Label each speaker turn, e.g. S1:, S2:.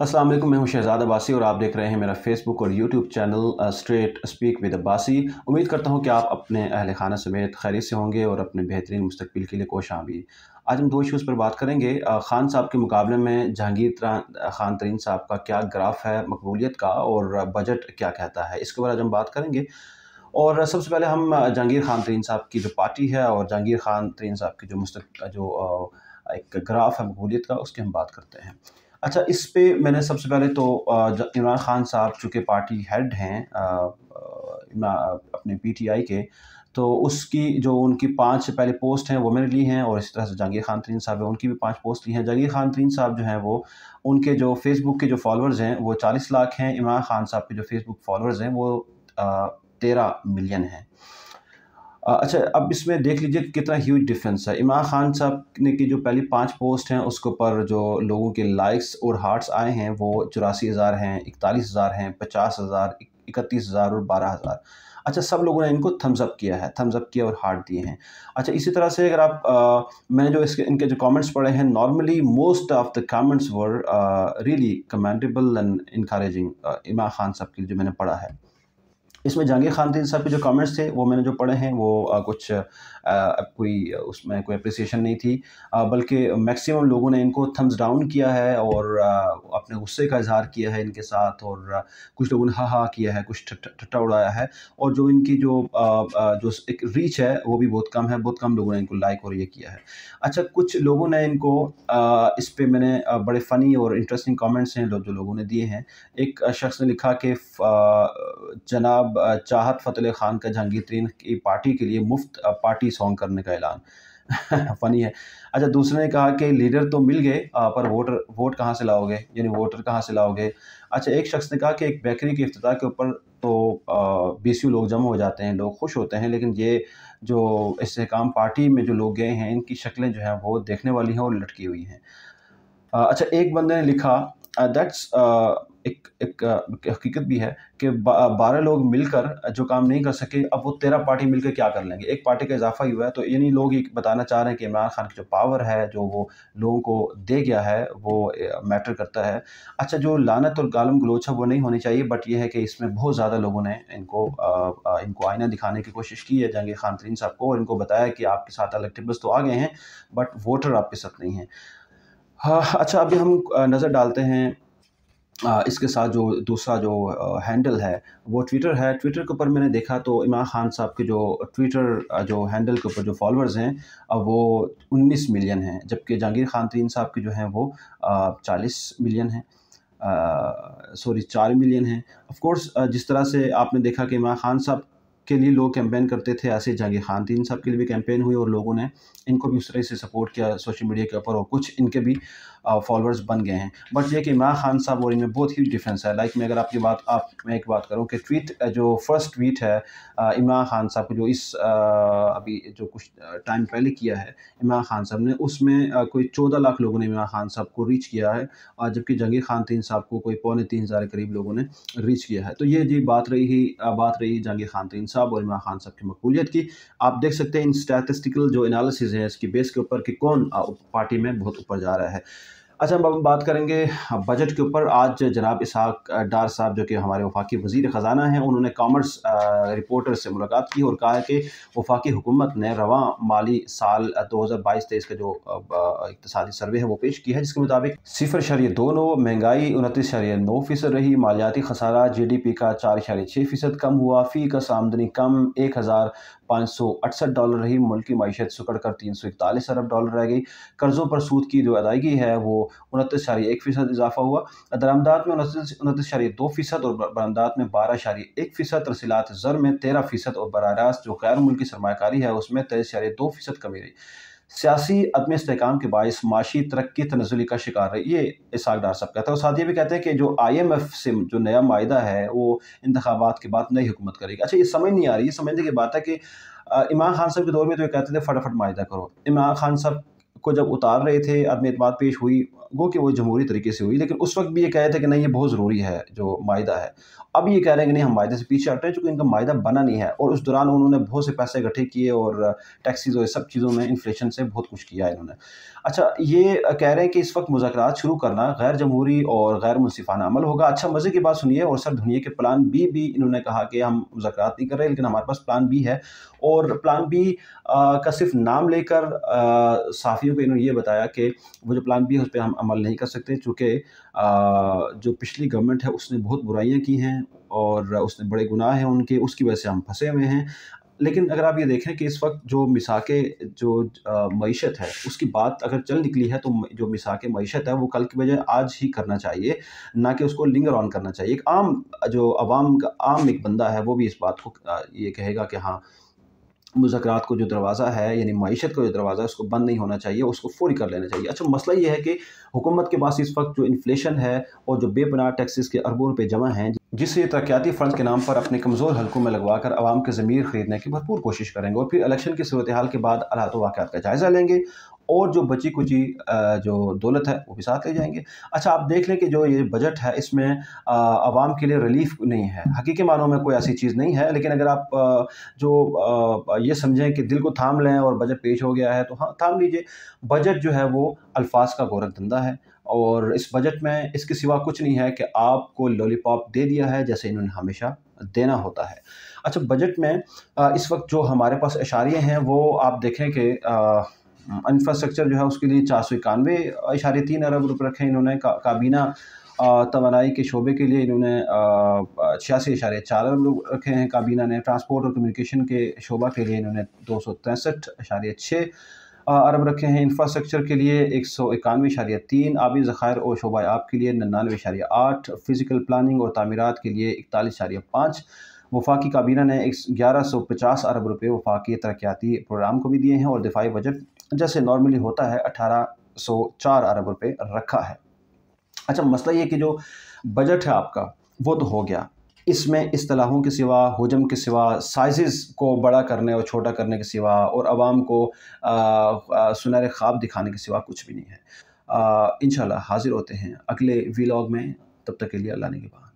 S1: असलम मैं हूं शहजाद अबासी और आप देख रहे हैं मेरा फेसबुक और YouTube channel straight speak with Abbasi उम्मीद करता हूं कि आप अपने अहल खाना समेत खैरियत से होंगे और अपने बेहतरीन मुस्तबिल के लिए कोश भी आज हम दो इशूज़ पर बात करेंगे खान साहब के मुकाबले में जहांगीर खान तरीन साहब का क्या ग्राफ है मकबूलीत का और बजट क्या कहता है इसके बारे आज हम बात करेंगे और सबसे पहले हम जहांगीर खान तरीन साहब की जो पार्टी है और जहांगीर खान तरीन साहब की जो मुस्त जो एक ग्राफ है मकबूलीत का उसकी हम बात करते हैं अच्छा इस पे मैंने सबसे पहले तो इमरान ख़ान साहब चूँकि पार्टी हेड हैं अपने पीटीआई के तो उसकी जो उनकी पांच से पहले पोस्ट हैं वो मैंने ली हैं और इसी तरह से जहांगीर खान तरीन साहब हैं उनकी भी पांच पोस्ट ली हैं जहांगीर खान तरीन साहब जो हैं वो उनके जो फेसबुक के जो फॉलोअर्स हैं वो चालीस लाख हैं इमरान खान साहब के जो फेसबुक फॉलोअर्स हैं वो तेरह मिलियन हैं अच्छा अब इसमें देख लीजिए कितना ह्यूज डिफरेंस है इमरान खान साहब ने की जो पहली पांच पोस्ट हैं उसके ऊपर जो लोगों के लाइक्स और हार्ट्स आए हैं वो चौरासी हज़ार हैं इकतालीस हज़ार हैं पचास हज़ार इकतीस हज़ार और बारह हज़ार अच्छा सब लोगों ने इनको थम्स अप किया है थम्स अप किया और हार्ट दिए हैं अच्छा इसी तरह से अगर आप आ, मैंने जो इसके इनके जो कमेंट्स पढ़े हैं normally most of the comments were really commendable and encouraging Imran Khan sahab के लिए जो मैंने पढ़ा है इसमें जहांगीर खान तीन साहब के जो कमेंट्स थे वो मैंने जो पढ़े हैं वो आ, कुछ आ, कोई उसमें कोई अप्रिसिएशन नहीं थी बल्कि मैक्सिमम लोगों ने इनको थम्स डाउन किया है और आ, अपने गुस्से का इजहार किया है इनके साथ और कुछ लोगों ने हा हा किया है कुछ ठट्टा उड़ाया है और जो इनकी जो जो एक रीच है वो भी बहुत कम है बहुत कम लोगों ने इनको लाइक और ये किया है अच्छा कुछ लोगों ने इनको इस पर मैंने बड़े फ़नी और इंटरेस्टिंग कॉमेंट्स हैं जो लोगों ने दिए हैं एक शख्स ने लिखा कि जनाब चाहत फतल खान का जहांगीर तरीन की पार्टी के लिए मुफ्त पार्टी सॉन्ग करने का ऐलान फनी है अच्छा दूसरे ने कहा कि लीडर तो मिल गए पर वोटर वोट कहाँ से लाओगे यानी वोटर कहाँ से लाओगे अच्छा एक शख्स ने कहा कि एक बेकरी के अफ्ताह के ऊपर तो बी सी लोग जमा हो जाते हैं लोग खुश होते हैं लेकिन ये जो इसकाम पार्टी में जो लोग गए हैं इनकी शक्लें जो हैं वो देखने वाली हैं और लटकी हुई हैं अच्छा एक बंदे ने लिखा दैट्स एक एक हकीकत भी है कि बारह लोग मिलकर जो काम नहीं कर सके अब वो तेरह पार्टी मिलकर क्या कर लेंगे एक पार्टी का इजाफा ही हुआ है तो यानी लोग ये बताना चाह रहे हैं कि इमरान खान की जो पावर है जो वो लोगों को दे गया है वो मैटर करता है अच्छा जो लानत और गालम गलोच है वो नहीं होनी चाहिए बट ये है कि इसमें बहुत ज़्यादा लोगों ने इनको आ, इनको आईना दिखाने की कोशिश की है जहांगीर खान तरीन साहब को और इनको बताया कि आपके साथ इलेक्टेबल्स तो आ गए हैं बट वोटर आपके साथ नहीं हैं हाँ अच्छा अभी हम नज़र डालते हैं इसके साथ जो दूसरा जो हैंडल है वो ट्विटर है ट्विटर के ऊपर मैंने देखा तो इमरान खान साहब के जो ट्विटर जो हैंडल के ऊपर जो फॉलोअर्स हैं वो 19 मिलियन हैं जबकि जहांगीर खान तीन साहब के जो हैं वो 40 मिलियन हैं सॉरी चार मिलियन हैं ऑफ कोर्स जिस तरह से आपने देखा कि इमरान खान साहब के लिए लोग कैंपेन करते थे ऐसे जहांगीर खान तीन साहब के लिए भी कैंपेन हुई और लोगों ने इनको भी उस तरह से सपोर्ट किया सोशल मीडिया के ऊपर और कुछ इनके भी फॉलोअर्स बन गए हैं बट ये कि इमरान खान साहब और इनमें बहुत ही डिफरेंस है लाइक मैं अगर आपकी बात आप मैं एक बात करूँ कि ट्वीट जो फर्स्ट ट्वीट है इमरान खान साहब को जो इस अभी जो कुछ टाइम पहले किया है इमरान खान साहब ने उसमें कोई चौदह लाख लोगों ने इमरान खान साहब को रीच किया है और जबकि जंगी खान तीन साहब को कोई पौने तीन हज़ार करीब लोगों ने रीच किया है तो ये जी बात रही बात रही जंगी खान तीन साहब साहब और इमरान खान साहब की मकबूलियत की आप देख सकते हैं इन स्टैटिस्टिकल जो एनालिसिस है इसकी बेस के ऊपर कि कौन पार्टी में बहुत ऊपर जा रहा है अच्छा हम बात करेंगे बजट के ऊपर आज जनाब इसहाक डार साहब जो कि हमारे वफाकी वज़ी ख़जाना हैं उन्होंने कॉमर्स रिपोर्टर से मुलाकात की और कहा है कि वफाकी हुकूमत ने रवा माली साल दो हज़ार बाईस तेईस का जो इकतदी सर्वे है वो पेश किया है जिसके मुताबिक सिफर शरीय नौ महंगाई उनतीस शरीय नौ फ़ीसद रही मालियाती खसारा जी डी पी का चार शरीय छः फ़ीसद कम हुआ फ़ी कस आमदनी कम एक हज़ार पाँच सौ अड़सठ डॉलर रही मुल्क की मीशत सुकड़ कर तीन सौ इकतालीस अरब डॉलर रह गई कर्ज़ों पर सूद की जो अदायगी है वो उनतीस शारी एक फ़ीसद इजाफा हुआ दरामदात में उनतीस शारी दो फ़ीसद और बरामदात में बारह शारी एक फ़ीसद तरसीलात ज़र में तेरह फ़ीसद और बर रास्त जो गैर मुल्की सरमाकारी है उसमें तेईस शारी दो फ़ीसद कमी रही सियासी अदम इसकाम के बायस माशी तरक्की तनजुली का शिकार रही ये इसाक डार साहब कहता है और साथ ये भी कहते हैं कि जो आई एम एफ से जो नया माहा है वो इंतबात के बाद नई हुकूमत करेगी अच्छा ये समझ नहीं आ रही ये समझने की बात है कि इमरान खान साहब के दौर में तो ये कहते थे फटाफट माहा करो इमरान खान साहब को जब उतार रहे थे अदम अतमाद पेश हुई गो कि वो जमहूरी तरीके से हुई लेकिन उस वक्त भी ये कह रहे थे कि नहीं ये बहुत ज़रूरी है जो माहा है अब ये कह रहे हैं कि नहीं हम माहे से पीछे हट रहे हैं चूँकि इनका माहा बना नहीं है और उस दौरान उन्होंने बहुत से पैसे इकट्ठे किए और टैक्सीज और सब चीज़ों में इन्फ्लेशन से बहुत कुछ किया इन्होंने अच्छा ये कह रहे हैं कि इस वक्त मुजाकर शुरू करना गैर जमहूरी और गैर मुनफाना अमल होगा अच्छा मज़े की बात सुनिए और सर धुनिया के प्लान बी भी इन्होंने कहा कि हम मुजाकर नहीं कर रहे लेकिन हमारे पास प्लान बी है और प्लान बी का सिर्फ नाम लेकर साफी साथियों को इन्होंने ये बताया कि वो जो प्लान बी है उस पर हम अमल नहीं कर सकते चूँकि जो पिछली गवर्नमेंट है उसने बहुत बुराइयाँ की हैं और उसने बड़े गुनाह हैं उनके उसकी वजह से हम फंसे हुए हैं लेकिन अगर आप ये देखें कि इस वक्त जो मिसाक जो मीशत है उसकी बात अगर चल निकली है तो जो मिसाक मीशत है वो कल की वजह आज ही करना चाहिए ना कि उसको लिंगर ऑन करना चाहिए एक आम जो आवाम का आम एक बंदा है वो भी इस बात को ये कहेगा कि हाँ मुजाकर को जो दरवाज़ा है यानी मीशत का जो दरवाज़ा है उसको बंद नहीं होना चाहिए उसको फौरी कर लेना चाहिए अच्छा मसला ये है कि हुकूमत के पास इस वक्त जो इन्फ्लेशन है और जो बेपनाह टैक्सेस के अरबों रुपये जमा हैं जिसे तरक्याती फ़ंड के नाम पर अपने कमज़ोर हलकों में लगवा कर आवाम के ज़मीर खरीदने की भरपूर कोशिश करेंगे और फिर इलेक्शन की सूरत हाल के बाद अलात वाक़ का जायज़ा लेंगे और जो बची कुची जो दौलत है वो भी साथ ले जाएंगे अच्छा आप देख लें कि जो ये बजट है इसमें आवाम के लिए रिलीफ नहीं है हकीकी मानों में कोई ऐसी चीज़ नहीं है लेकिन अगर आप जो ये समझें कि दिल को थाम लें और बजट पेश हो गया है तो हाँ थाम लीजिए बजट जो है वो अल्फाज का गोरख धंधा है और इस बजट में इसके सिवा कुछ नहीं है कि आपको लॉलीपॉप दे दिया है जैसे इन्होंने हमेशा देना होता है अच्छा बजट में इस वक्त जो हमारे पास इशारे हैं वो आप देखें कि इंफ्रास्ट्रक्चर जो है उसके लिए चार सौ इक्यानवे इशारे तीन अरब रुपये रखे हैं इन्होंने का, काबीना तोानाई के शोबे के लिए इन्होंने छियासी इशारे चार अरब रखे हैं काबीना ने ट्रांसपोर्ट और कम्युनिकेशन के शोबा के लिए इन्होंने दो सौ तिरसठ इशारे छः अरब रखे हैं इंफ्रास्ट्रक्चर के लिए एक सौ इक्यानवे इशारिया तीन आबी ज़खायर और शोबा आब के लिए नन्ानवे इशारिया आठ फिज़िकल प्लानिंग और तमीरत के लिए इकतालीस इशारिया पाँच वफाकी काबीना ने एक ग्यारह सौ पचास अरब रुपये वफाकी तरक्याती प्रोग्राम को भी दिए हैं और दिफाई बजट जैसे नॉर्मली होता है अठारह सौ चार अरब रुपये रखा है अच्छा मसला ये कि जो बजट है आपका वो तो हो गया इसमें असलाहों के सिवा हजम के सिवा साइज़ को बड़ा करने और छोटा करने के सिवा और आवाम को सुनहरे ख्वाब दिखाने के सिवा कुछ भी नहीं है इन हाज़िर होते हैं अगले वीलाग में तब तक के लिए अल्लाह ने के बाद